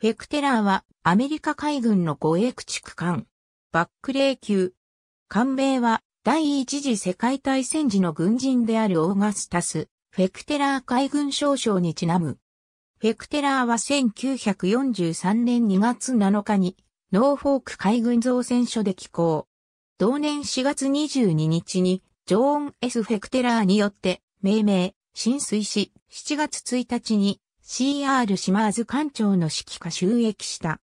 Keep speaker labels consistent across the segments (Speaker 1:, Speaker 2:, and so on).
Speaker 1: フェクテラーはアメリカ海軍の護衛駆逐艦。バックレー級。艦名は第一次世界大戦時の軍人であるオーガスタス、フェクテラー海軍少将にちなむ。フェクテラーは1943年2月7日にノーフォーク海軍造船所で寄港。同年4月22日にジョーン・ S・ フェクテラーによって命名、浸水し、7月1日に C.R. 島津艦長の指揮下収益した。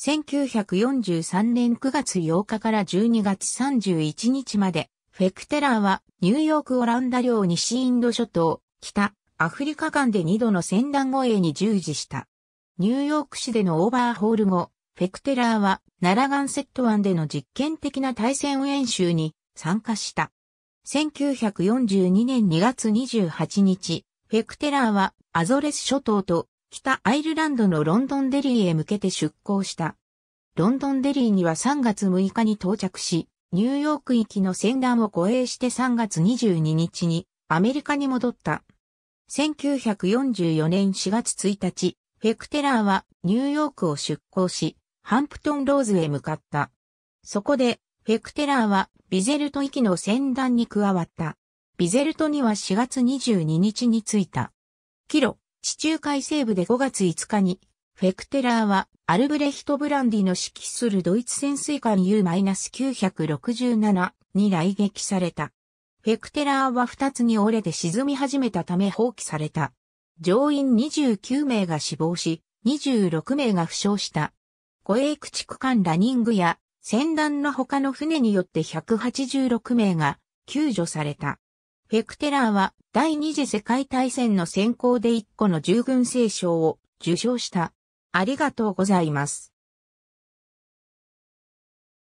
Speaker 1: 1943年9月8日から12月31日まで、フェクテラーはニューヨークオランダ領西インド諸島、北、アフリカ間で2度の戦乱護衛に従事した。ニューヨーク市でのオーバーホール後、フェクテラーはナラガンセット湾での実験的な対戦演習に参加した。1942年2月28日、フェクテラーはアゾレス諸島と北アイルランドのロンドンデリーへ向けて出港した。ロンドンデリーには3月6日に到着し、ニューヨーク行きの船団を護衛して3月22日にアメリカに戻った。1944年4月1日、フェクテラーはニューヨークを出港し、ハンプトンローズへ向かった。そこで、フェクテラーはビゼルト行きの船団に加わった。ビゼルトには4月22日に着いた。キロ、地中海西部で5月5日に、フェクテラーはアルブレヒト・ブランディの指揮するドイツ潜水艦 U-967 に来撃された。フェクテラーは2つに折れて沈み始めたため放棄された。乗員29名が死亡し、26名が負傷した。護衛駆逐艦ラニングや、船団の他の船によって186名が救助された。フェクテラーは第二次世界大戦の選考で1個の従軍聖賞を受賞した。ありがとうございます。